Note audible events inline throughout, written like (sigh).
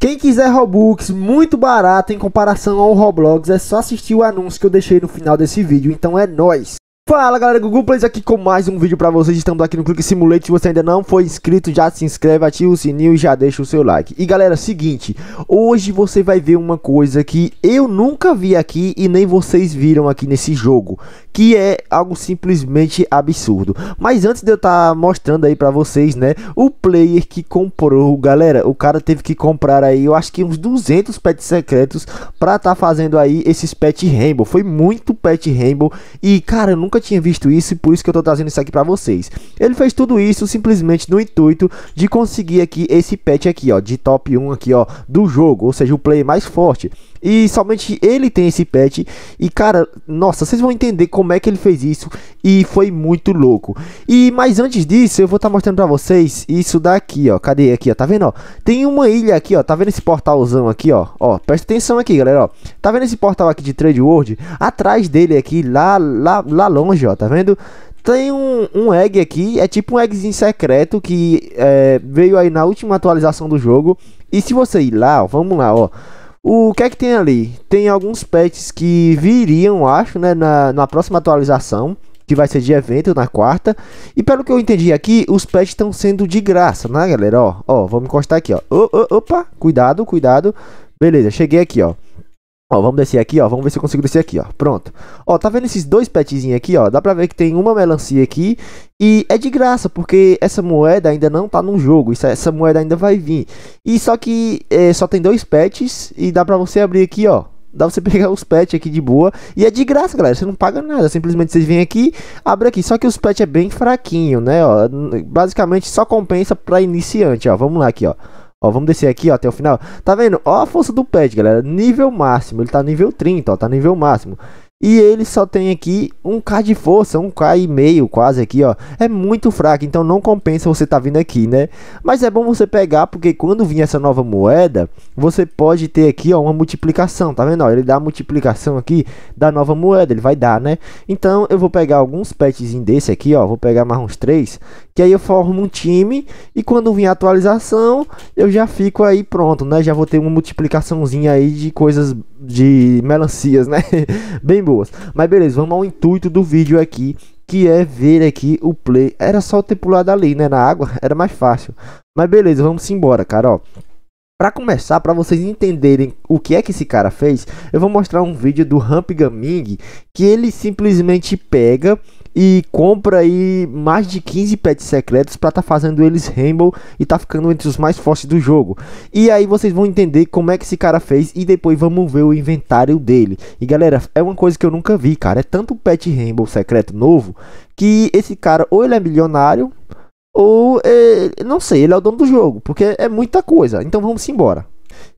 Quem quiser Robux muito barato em comparação ao Roblox, é só assistir o anúncio que eu deixei no final desse vídeo. Então é nóis! Fala galera, Google Plays aqui com mais um vídeo pra vocês, estamos aqui no Click Simulator, se você ainda não foi inscrito, já se inscreve, ativa o sininho e já deixa o seu like. E galera, é seguinte, hoje você vai ver uma coisa que eu nunca vi aqui e nem vocês viram aqui nesse jogo, que é algo simplesmente absurdo. Mas antes de eu estar tá mostrando aí pra vocês, né, o player que comprou, galera, o cara teve que comprar aí, eu acho que uns 200 pets secretos pra tá fazendo aí esses pet rainbow, foi muito pet rainbow e cara, eu nunca nunca tinha visto isso e por isso que eu estou trazendo isso aqui para vocês. Ele fez tudo isso simplesmente no intuito de conseguir aqui esse patch aqui, ó, de top 1 aqui, ó, do jogo, ou seja, o play mais forte. E somente ele tem esse pet. E cara, nossa, vocês vão entender como é que ele fez isso. E foi muito louco. E mas antes disso, eu vou estar tá mostrando pra vocês isso daqui, ó. Cadê aqui, ó? Tá vendo, ó? Tem uma ilha aqui, ó. Tá vendo esse portalzão aqui, ó? Ó, presta atenção aqui, galera, ó. Tá vendo esse portal aqui de Trade World? Atrás dele aqui, lá, lá, lá longe, ó. Tá vendo? tem um, um egg aqui, é tipo um eggzinho secreto que é, veio aí na última atualização do jogo. E se você ir lá, ó, vamos lá, ó. O que é que tem ali? Tem alguns patches que viriam, acho, né, na, na próxima atualização, que vai ser de evento na quarta. E pelo que eu entendi aqui, os patches estão sendo de graça, né, galera? Ó, ó, vamos encostar aqui, ó. O, o, opa, cuidado, cuidado. Beleza, cheguei aqui, ó. Ó, vamos descer aqui, ó. Vamos ver se eu consigo descer aqui, ó. Pronto. Ó, tá vendo esses dois petzinhos aqui, ó? Dá pra ver que tem uma melancia aqui. E é de graça, porque essa moeda ainda não tá no jogo. Isso, é, essa moeda ainda vai vir. E só que é, só tem dois pets. E dá pra você abrir aqui, ó. Dá pra você (laughs) pegar os pets aqui de boa. E é de graça, galera. Você não paga nada. Simplesmente vocês vêm aqui, abre aqui. Só que os pets é bem fraquinho, né? Ó, basicamente só compensa pra iniciante, ó. Vamos lá aqui, ó. Ó, vamos descer aqui, ó, até o final. Tá vendo? Ó a força do pet, galera. Nível máximo. Ele tá nível 30, ó. Tá nível máximo. E ele só tem aqui um K de força, um K e meio quase aqui, ó. É muito fraco, então não compensa você tá vindo aqui, né? Mas é bom você pegar, porque quando vir essa nova moeda, você pode ter aqui, ó, uma multiplicação, tá vendo? Ó, ele dá a multiplicação aqui da nova moeda, ele vai dar, né? Então eu vou pegar alguns petzinhos desse aqui, ó, vou pegar mais uns três, que aí eu formo um time e quando vir a atualização, eu já fico aí pronto, né? Já vou ter uma multiplicaçãozinha aí de coisas de melancias, né? (laughs) Bem boas. Mas beleza, vamos ao intuito do vídeo aqui, que é ver aqui o play. Era só ter pulado ali, né, na água, (laughs) era mais fácil. Mas beleza, vamos embora, cara, ó. Para começar, para vocês entenderem o que é que esse cara fez, eu vou mostrar um vídeo do Ramp Gaming que ele simplesmente pega e compra aí mais de 15 pets secretos para tá fazendo eles Rainbow e tá ficando entre os mais fortes do jogo. E aí vocês vão entender como é que esse cara fez e depois vamos ver o inventário dele. E galera, é uma coisa que eu nunca vi, cara, é tanto pet Rainbow secreto novo que esse cara ou ele é milionário ou é, não sei, ele é o dono do jogo, porque é muita coisa. Então vamos embora.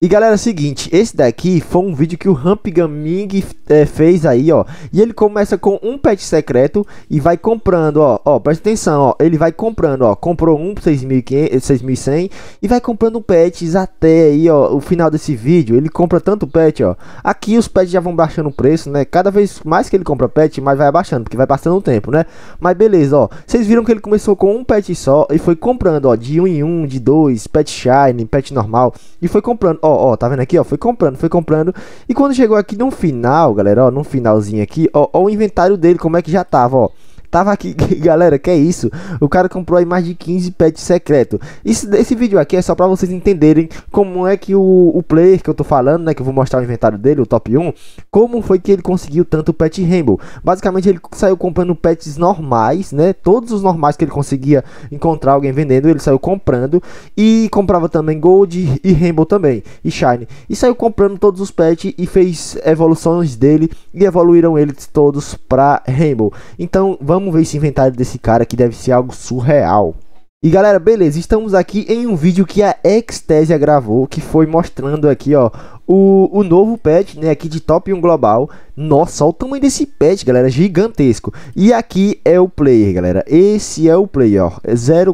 E galera, é o seguinte, esse daqui foi um vídeo que o Rampigaming é, fez aí, ó. E ele começa com um pet secreto e vai comprando, ó, ó, presta atenção, ó. Ele vai comprando, ó, comprou um por 6.100 e vai comprando pets até aí, ó, o final desse vídeo. Ele compra tanto pet, ó. Aqui os pets já vão baixando o preço, né? Cada vez mais que ele compra pet, mais vai abaixando, porque vai passando o tempo, né? Mas beleza, ó. Vocês viram que ele começou com um pet só e foi comprando, ó, de um em um, de dois, pet shine, pet normal. E foi comprando comprando. Ó, ó, tá vendo aqui, ó? Foi comprando, foi comprando. E quando chegou aqui no final, galera, ó, no finalzinho aqui, ó, ó o inventário dele, como é que já tava, ó. Tava aqui, (laughs) galera, que é isso? O cara comprou aí mais de 15 pets secreto. Isso, esse vídeo aqui é só pra vocês entenderem como é que o, o player que eu tô falando, né? Que eu vou mostrar o inventário dele, o top 1. Como foi que ele conseguiu tanto pet rainbow. Basicamente ele saiu comprando pets normais, né? Todos os normais que ele conseguia encontrar alguém vendendo, ele saiu comprando. E comprava também gold e rainbow também, e shine. E saiu comprando todos os pets e fez evoluções dele. E evoluíram eles todos pra rainbow. Então vamos Vamos ver esse inventário desse cara que deve ser algo surreal. E galera, beleza, estamos aqui em um vídeo que a Extesia gravou, que foi mostrando aqui, ó, o, o novo pet, né, aqui de Top 1 Global. Nossa, olha o tamanho desse pet, galera, gigantesco. E aqui é o player, galera, esse é o player, ó,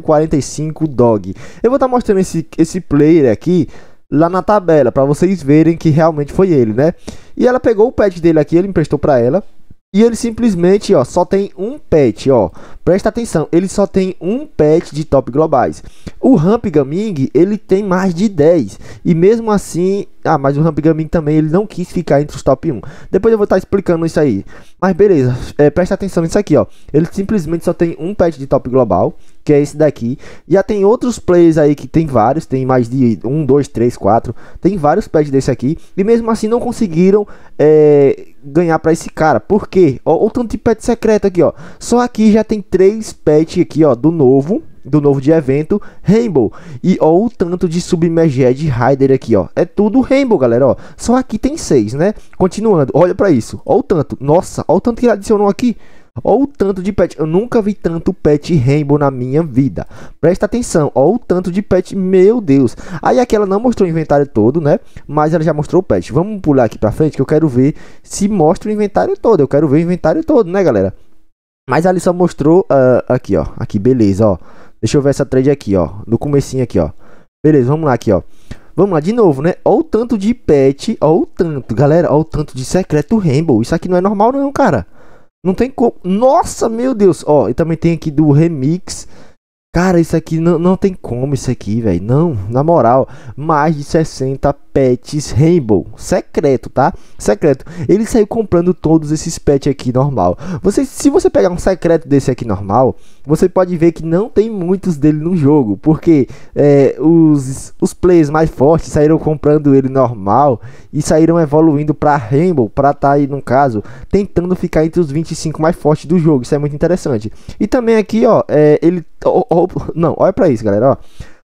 045 é Dog. Eu vou estar tá mostrando esse, esse player aqui lá na tabela, para vocês verem que realmente foi ele, né. E ela pegou o pet dele aqui, ele emprestou para ela. E ele simplesmente, ó, só tem um patch, ó. Presta atenção, ele só tem um patch de top globais. O Ramp Gaming, ele tem mais de 10. E mesmo assim, ah, mas o Rambigamin também ele não quis ficar entre os top 1. Depois eu vou estar tá explicando isso aí. Mas beleza, é, presta atenção nisso aqui, ó. Ele simplesmente só tem um patch de top global, que é esse daqui. Já tem outros players aí que tem vários, tem mais de 1, 2, 3, 4. Tem vários patches desse aqui. E mesmo assim não conseguiram é, ganhar para esse cara. Por quê? Ó, o tanto de patch secreto aqui, ó. Só aqui já tem três pets aqui, ó, do novo do novo de evento Rainbow. E ó, o tanto de submerged Rider aqui, ó. É tudo Rainbow, galera, ó. Só aqui tem seis, né? Continuando, olha para isso. Ó o tanto. Nossa, ó o tanto que adicionou aqui. Olha o tanto de pet. Eu nunca vi tanto pet Rainbow na minha vida. Presta atenção. Olha o tanto de pet. Meu Deus. Aí aqui ela não mostrou o inventário todo, né? Mas ela já mostrou o pet. Vamos pular aqui pra frente que eu quero ver se mostra o inventário todo. Eu quero ver o inventário todo, né, galera? Mas a só mostrou uh, aqui, ó. Aqui, beleza, ó. Deixa eu ver essa trade aqui, ó. No comecinho aqui, ó. Beleza, vamos lá aqui, ó. Vamos lá, de novo, né? Olha o tanto de pet, olha o tanto, galera, olha o tanto de secreto Rainbow. Isso aqui não é normal não, cara. Não tem como... Nossa, meu Deus! Ó, e também tem aqui do Remix Cara, isso aqui não, não tem como isso aqui, velho. Não, na moral, mais de 60 pets Rainbow. Secreto, tá? Secreto. Ele saiu comprando todos esses pets aqui normal. Você, se você pegar um secreto desse aqui normal, você pode ver que não tem muitos dele no jogo. Porque é, os, os players mais fortes saíram comprando ele normal e saíram evoluindo pra Rainbow, pra tá aí, no caso, tentando ficar entre os 25 mais fortes do jogo. Isso é muito interessante. E também aqui, ó, é, ele Ó, ó, não, olha pra isso, galera, ó.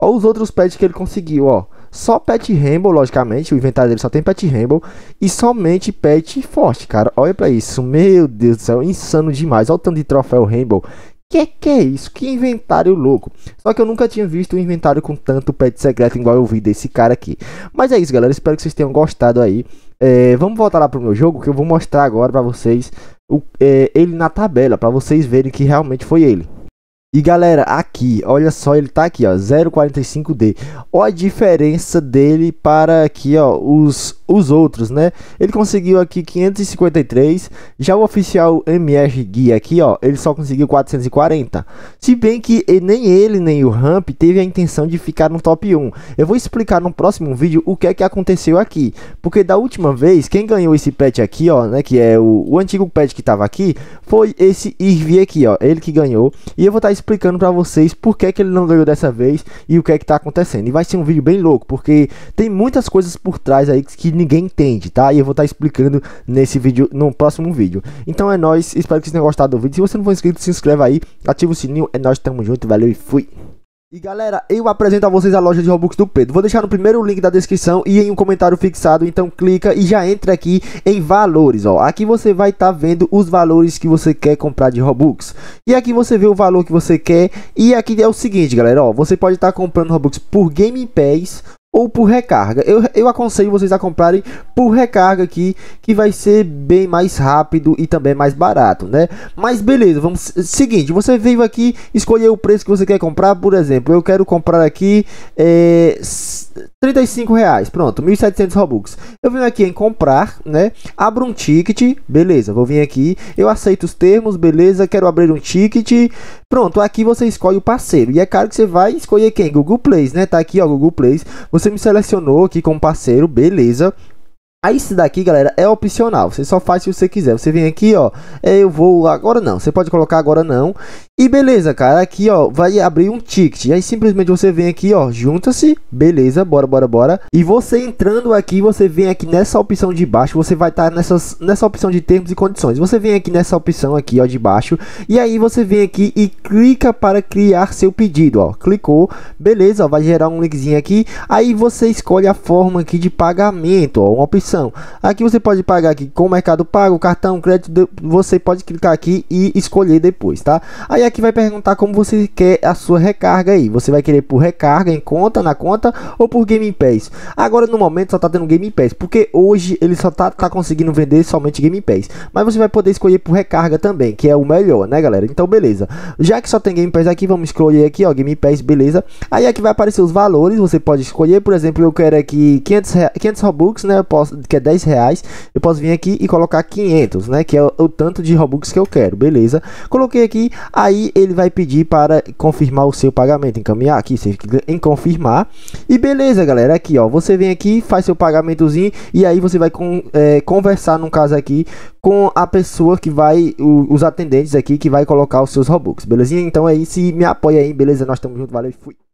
Olha os outros pets que ele conseguiu, ó. Só pet Rainbow, logicamente, o inventário dele só tem pet Rainbow. E somente pet forte, cara. Olha pra isso, meu Deus do céu, insano demais. Olha o tanto de troféu Rainbow. Que que é isso? Que inventário louco. Só que eu nunca tinha visto um inventário com tanto pet secreto igual eu vi desse cara aqui. Mas é isso, galera. Espero que vocês tenham gostado aí. É, vamos voltar lá pro meu jogo, que eu vou mostrar agora pra vocês o, é, ele na tabela, pra vocês verem que realmente foi ele. E galera, aqui, olha só, ele tá aqui, ó, 0,45D. Olha a diferença dele para aqui, ó, os, os outros, né? Ele conseguiu aqui 553, já o oficial MR Guia aqui, ó, ele só conseguiu 440. Se bem que nem ele, nem o Ramp teve a intenção de ficar no top 1. Eu vou explicar no próximo vídeo o que é que aconteceu aqui. Porque da última vez, quem ganhou esse pet aqui, ó, né, que é o, o antigo pet que tava aqui, foi esse Irvi aqui, ó, ele que ganhou. E eu vou estar tá explicando para vocês por que, que ele não ganhou dessa vez e o que é que tá acontecendo. E vai ser um vídeo bem louco, porque tem muitas coisas por trás aí que, ninguém entende, tá? E eu vou estar tá explicando nesse vídeo, no próximo vídeo. Então é nóis, espero que vocês tenham gostado do vídeo. Se você não for inscrito, se inscreva aí, ativa o sininho. É nóis, tamo junto, valeu e fui! E galera, eu apresento a vocês a loja de Robux do Pedro. Vou deixar no primeiro link da descrição e em um comentário fixado, então clica e já entra aqui em valores, ó. Aqui você vai estar tá vendo os valores que você quer comprar de Robux. E aqui você vê o valor que você quer e aqui é o seguinte, galera, ó, você pode estar tá comprando Robux por Game Pass ou por recarga. Eu, eu aconselho vocês a comprarem por recarga aqui, que vai ser bem mais rápido e também mais barato, né? Mas beleza, vamos seguinte, você veio aqui escolher o preço que você quer comprar, por exemplo, eu quero comprar aqui é, 35 reais, pronto, 1.700 robux. Eu venho aqui em comprar, né? Abro um ticket, beleza, vou vir aqui, eu aceito os termos, beleza, quero abrir um ticket, pronto, aqui você escolhe o parceiro, e é claro que você vai escolher quem? Google Play né? Tá aqui, ó, Google Play você você me selecionou aqui como parceiro, beleza. Aí ah, esse daqui, galera, é opcional. Você só faz se você quiser. Você vem aqui, ó. É, eu vou agora não. Você pode colocar agora não. E beleza, cara, aqui ó, vai abrir um ticket. aí simplesmente você vem aqui, ó, junta-se, beleza, bora, bora, bora. E você entrando aqui, você vem aqui nessa opção de baixo, você vai estar tá nessas, nessa opção de termos e condições. Você vem aqui nessa opção aqui, ó, de baixo. E aí você vem aqui e clica para criar seu pedido, ó. Clicou, beleza, ó, vai gerar um linkzinho aqui. Aí você escolhe a forma aqui de pagamento, ó, uma opção. Aqui você pode pagar aqui com o Mercado Pago, cartão, crédito, você pode clicar aqui e escolher depois, tá? Aí é que vai perguntar como você quer a sua recarga aí. Você vai querer por recarga em conta, na conta ou por Game Pass. Agora no momento só tá tendo Game Pass, porque hoje ele só tá, tá conseguindo vender somente Game Pass. Mas você vai poder escolher por recarga também, que é o melhor, né galera? Então beleza. Já que só tem Game Pass aqui, vamos escolher aqui ó, Game Pass, beleza. Aí aqui é vai aparecer os valores, você pode escolher, por exemplo, eu quero aqui 500, 500 Robux, né? Eu posso, que é 10 reais. Eu posso vir aqui e colocar 500, né? Que é o, o tanto de Robux que eu quero, beleza. Coloquei aqui, aí aí ele vai pedir para confirmar o seu pagamento, encaminhar aqui, você clica em confirmar. E beleza, galera, aqui ó, você vem aqui, faz seu pagamentozinho e aí você vai com, é, conversar, no caso aqui, com a pessoa que vai, o, os atendentes aqui que vai colocar os seus Robux, belezinha? Então é isso me apoia aí, beleza? Nós estamos juntos, valeu e fui!